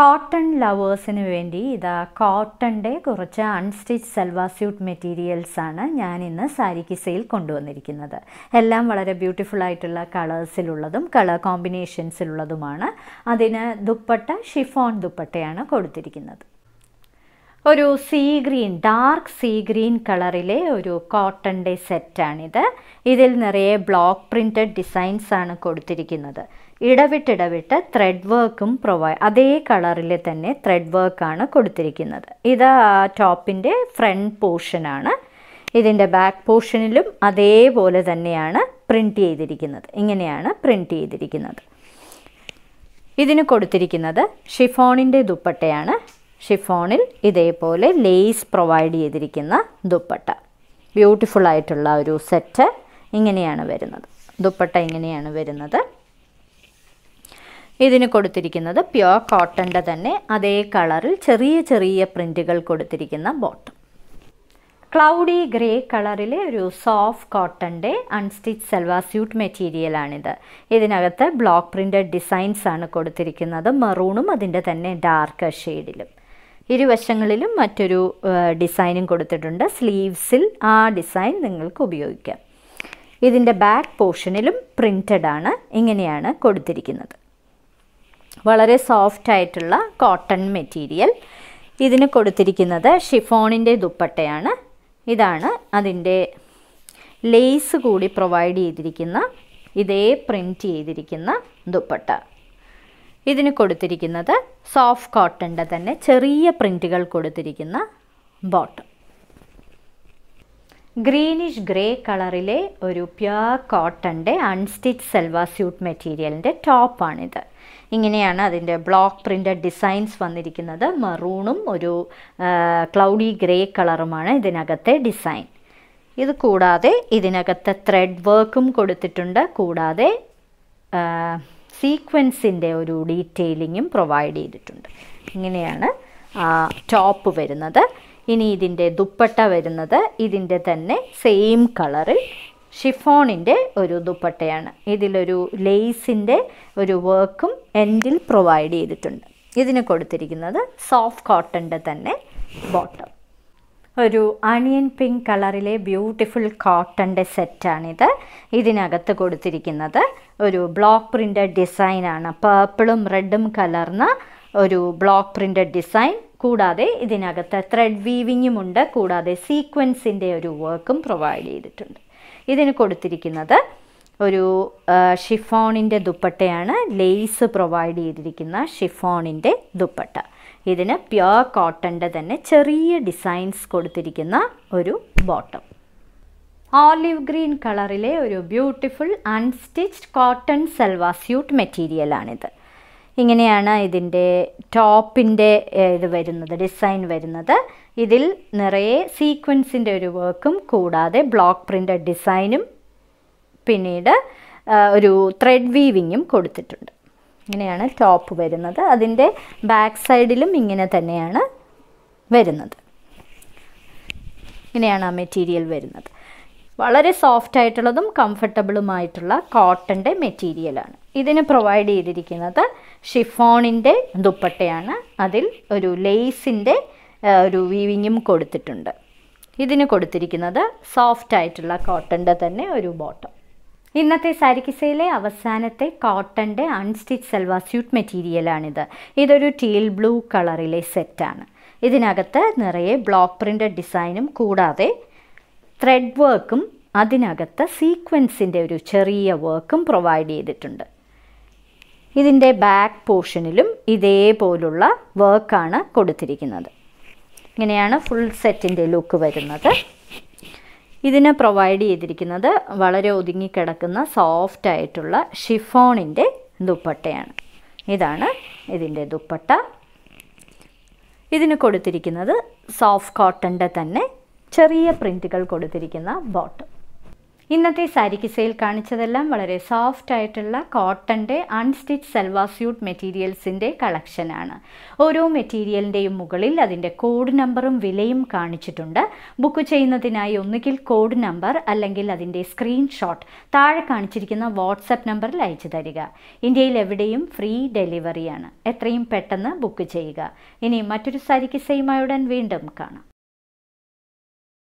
cotton ലവേഴ്സിന് വേണ്ടി ഇതാ കോട്ടൻ്റെ കുറച്ച് അൺസ്റ്റിച്ച് സൽവാ സ്യൂട്ട് മെറ്റീരിയൽസാണ് ഞാൻ ഇന്ന് സാരിക്ക് സെയിൽ കൊണ്ടുവന്നിരിക്കുന്നത് എല്ലാം വളരെ ബ്യൂട്ടിഫുൾ ആയിട്ടുള്ള കളേഴ്സിലുള്ളതും കളർ കോമ്പിനേഷൻസിലുള്ളതുമാണ് അതിന് ദുപ്പട്ട ഷിഫോൺ ദുപ്പട്ടയാണ് കൊടുത്തിരിക്കുന്നത് ഒരു sea green dark sea green കളറിലെ ഒരു കോട്ടൻ്റെ സെറ്റാണിത് ഇതിൽ നിറയെ ബ്ലോക്ക് പ്രിൻറ്റഡ് ഡിസൈൻസ് ആണ് കൊടുത്തിരിക്കുന്നത് ഇടവിട്ടിടവിട്ട് ത്രെഡ് വർക്കും പ്രൊവൈഡ് അതേ കളറിൽ തന്നെ ത്രെഡ് വർക്കാണ് കൊടുത്തിരിക്കുന്നത് ഇത് ടോപ്പിൻ്റെ ഫ്രണ്ട് പോർഷനാണ് ഇതിൻ്റെ ബാക്ക് പോർഷനിലും അതേപോലെ തന്നെയാണ് പ്രിൻറ്റ് ചെയ്തിരിക്കുന്നത് ഇങ്ങനെയാണ് പ്രിൻറ്റ് ചെയ്തിരിക്കുന്നത് ഇതിന് കൊടുത്തിരിക്കുന്നത് ഷിഫോണിൻ്റെ ദുപ്പട്ടയാണ് ഷിഫോണിൽ ഇതേപോലെ ലേസ് പ്രൊവൈഡ് ചെയ്തിരിക്കുന്ന ദുപ്പട്ട ബ്യൂട്ടിഫുൾ ആയിട്ടുള്ള ഒരു സെറ്റ് ഇങ്ങനെയാണ് വരുന്നത് ദുപ്പട്ട ഇങ്ങനെയാണ് വരുന്നത് ഇതിന് കൊടുത്തിരിക്കുന്നത് പ്യുവർ കോട്ടൻ്റെ തന്നെ അതേ കളറിൽ ചെറിയ ചെറിയ പ്രിൻറ്റുകൾ കൊടുത്തിരിക്കുന്ന ബോട്ടം ക്ലൗഡി ഗ്രേ കളറിലെ ഒരു സോഫ്റ്റ് കോട്ടൻ്റെ അൺസ്റ്റിച്ച് സെൽവാ സ്യൂട്ട് മെറ്റീരിയലാണിത് ഇതിനകത്ത് ബ്ലോക്ക് പ്രിൻറ്റഡ് ഡിസൈൻസ് ആണ് കൊടുത്തിരിക്കുന്നത് മെറൂണും അതിൻ്റെ തന്നെ ഡാർക്ക് ഷെയ്ഡിലും ഇരുവശങ്ങളിലും മറ്റൊരു ഡിസൈനും കൊടുത്തിട്ടുണ്ട് സ്ലീവ്സിൽ ആ ഡിസൈൻ നിങ്ങൾക്ക് ഉപയോഗിക്കാം ഇതിൻ്റെ ബാക്ക് പോർഷനിലും പ്രിൻറ്റഡ് ആണ് ഇങ്ങനെയാണ് കൊടുത്തിരിക്കുന്നത് വളരെ സോഫ്റ്റ് ആയിട്ടുള്ള കോട്ടൺ മെറ്റീരിയൽ ഇതിന് കൊടുത്തിരിക്കുന്നത് ഷിഫോണിൻ്റെ ദുപ്പട്ടയാണ് ഇതാണ് അതിൻ്റെ ലേസ് കൂടി പ്രൊവൈഡ് ചെയ്തിരിക്കുന്ന ഇതേ പ്രിൻറ്റ് ചെയ്തിരിക്കുന്ന ദുപ്പട്ട ഇതിന് കൊടുത്തിരിക്കുന്നത് സോഫ്റ്റ് കോട്ടൻ്റെ തന്നെ ചെറിയ പ്രിൻറ്റുകൾ കൊടുത്തിരിക്കുന്ന ബോട്ടം ഗ്രീനിഷ് ഗ്രേ കളറിലെ ഒരു പ്യുർ കോട്ടൻ്റെ അൺസ്റ്റിച്ച് സെൽവാ സ്യൂട്ട് മെറ്റീരിയലിൻ്റെ ടോപ്പാണിത് ഇങ്ങനെയാണ് അതിൻ്റെ ബ്ലോക്ക് പ്രിൻ്റഡ് ഡിസൈൻസ് വന്നിരിക്കുന്നത് മറൂണും ഒരു ക്ലൗഡി ഗ്രേ കളറുമാണ് ഇതിനകത്തെ ഡിസൈൻ ഇത് കൂടാതെ ഇതിനകത്തെ ത്രെഡ് വർക്കും കൊടുത്തിട്ടുണ്ട് കൂടാതെ സീക്വൻസിൻ്റെ ഒരു ഡീറ്റെയിലിങ്ങും പ്രൊവൈഡ് ചെയ്തിട്ടുണ്ട് ഇങ്ങനെയാണ് ടോപ്പ് വരുന്നത് ഇനി ഇതിൻ്റെ ദുപ്പട്ട വരുന്നത് ഇതിൻ്റെ തന്നെ സെയിം കളറിൽ ഷിഫോണിൻ്റെ ഒരു ദുപ്പട്ടയാണ് ഇതിലൊരു ലെയ്സിൻ്റെ ഒരു വർക്കും എൻഡിൽ പ്രൊവൈഡ് ചെയ്തിട്ടുണ്ട് ഇതിന് കൊടുത്തിരിക്കുന്നത് സോഫ്റ്റ് കോട്ടൻ്റെ തന്നെ ബോട്ടം ഒരു അണിയൻ പിങ്ക് കളറിലെ ബ്യൂട്ടിഫുൾ കോട്ടൻ്റെ സെറ്റാണിത് ഇതിനകത്ത് കൊടുത്തിരിക്കുന്നത് ഒരു ബ്ലോക്ക് പ്രിൻ്റഡ് ഡിസൈനാണ് പേർപ്പിളും റെഡും കലർന്ന ഒരു ബ്ലോക്ക് പ്രിൻ്റഡ് ഡിസൈൻ കൂടാതെ ഇതിനകത്ത് ത്രെഡ് വീവിങ്ങും ഉണ്ട് കൂടാതെ സീക്വൻസിൻ്റെ ഒരു വർക്കും പ്രൊവൈഡ് ചെയ്തിട്ടുണ്ട് ഇതിന് കൊടുത്തിരിക്കുന്നത് ഒരു ഷിഫോണിൻ്റെ ദുപ്പട്ടയാണ് ലേസ് പ്രൊവൈഡ് ചെയ്തിരിക്കുന്ന ഷിഫോണിൻ്റെ ദുപ്പട്ട ഇതിന് പ്യുവർ കോട്ടൻ്റെ തന്നെ ചെറിയ ഡിസൈൻസ് കൊടുത്തിരിക്കുന്ന ഒരു ബോട്ടം ഓലിവ് ഗ്രീൻ കളറിലെ ഒരു beautiful unstitched cotton salwar suit മെറ്റീരിയലാണിത് ഇങ്ങനെയാണ് ഇതിൻ്റെ ടോപ്പിൻ്റെ ഇത് വരുന്നത് ഡിസൈൻ വരുന്നത് ഇതിൽ നിറയെ സീക്വൻസിൻ്റെ ഒരു വർക്കും കൂടാതെ ബ്ലോക്ക് പ്രിൻ്റ് ഡിസൈനും പിന്നീട് ഒരു ത്രെഡ് വീവിങ്ങും കൊടുത്തിട്ടുണ്ട് ഇങ്ങനെയാണ് ടോപ്പ് വരുന്നത് അതിൻ്റെ ബാക്ക് സൈഡിലും ഇങ്ങനെ തന്നെയാണ് വരുന്നത് ഇങ്ങനെയാണ് ആ മെറ്റീരിയൽ വരുന്നത് വളരെ സോഫ്റ്റ് ആയിട്ടുള്ളതും കംഫർട്ടബിളുമായിട്ടുള്ള കോട്ടൻ്റെ മെറ്റീരിയലാണ് ഇതിന് പ്രൊവൈഡ് ചെയ്തിരിക്കുന്നത് ഷിഫോണിൻ്റെ ദുപ്പട്ടയാണ് അതിൽ ഒരു ലെയ്സിൻ്റെ ഒരു വീവിങ്ങും കൊടുത്തിട്ടുണ്ട് ഇതിന് കൊടുത്തിരിക്കുന്നത് സോഫ്റ്റ് ആയിട്ടുള്ള കോട്ടൻ്റെ തന്നെ ഒരു ബോട്ടം ഇന്നത്തെ സാരിക്കിസയിലെ അവസാനത്തെ കോട്ടൻ്റെ അൺസ്റ്റിച്ച് സെൽവാ സ്യൂട്ട് മെറ്റീരിയലാണിത് ഇതൊരു ടീൽ ബ്ലൂ കളറിലെ സെറ്റാണ് ഇതിനകത്ത് നിറയെ ബ്ലോക്ക് പ്രിൻ്റഡ് ഡിസൈനും കൂടാതെ ത്രെഡ് വർക്കും അതിനകത്ത് സീക്വൻസിൻ്റെ ഒരു ചെറിയ വർക്കും പ്രൊവൈഡ് ചെയ്തിട്ടുണ്ട് ഇതിൻ്റെ ബാക്ക് പോർഷനിലും ഇതേപോലുള്ള വർക്കാണ് കൊടുത്തിരിക്കുന്നത് ഇങ്ങനെയാണ് ഫുൾ സെറ്റിൻ്റെ ലുക്ക് വരുന്നത് ഇതിന് പ്രൊവൈഡ് ചെയ്തിരിക്കുന്നത് വളരെ ഒതുങ്ങിക്കിടക്കുന്ന സോഫ്റ്റ് ആയിട്ടുള്ള ഷിഫോണിൻ്റെ ദുപ്പട്ടയാണ് ഇതാണ് ഇതിൻ്റെ ദുപ്പട്ട ഇതിന് കൊടുത്തിരിക്കുന്നത് സോഫ്റ്റ് കോട്ടൻ്റെ തന്നെ ചെറിയ പ്രിന്റുകൾ കൊടുത്തിരിക്കുന്ന ബോട്ടം ഇന്നത്തെ സാരിക്ക് സെയിൽ കാണിച്ചതെല്ലാം വളരെ സോഫ്റ്റ് ആയിട്ടുള്ള കോട്ടൻ്റെ അൺസ്റ്റിച്ച് സെൽവാ സ്യൂട്ട് മെറ്റീരിയൽസിൻ്റെ കളക്ഷനാണ് ഓരോ മെറ്റീരിയലിൻ്റെയും മുകളിൽ അതിൻ്റെ കോഡ് നമ്പറും വിലയും കാണിച്ചിട്ടുണ്ട് ബുക്ക് ചെയ്യുന്നതിനായി ഒന്നുകിൽ കോഡ് നമ്പർ അല്ലെങ്കിൽ അതിൻ്റെ സ്ക്രീൻഷോട്ട് താഴെ കാണിച്ചിരിക്കുന്ന വാട്സപ്പ് നമ്പറിൽ അയച്ചു തരിക ഇന്ത്യയിൽ എവിടെയും ഫ്രീ ഡെലിവറിയാണ് എത്രയും പെട്ടെന്ന് ബുക്ക് ചെയ്യുക ഇനി മറ്റൊരു സാരിക്ക് സെയിമായുടൻ വീണ്ടും കാണാം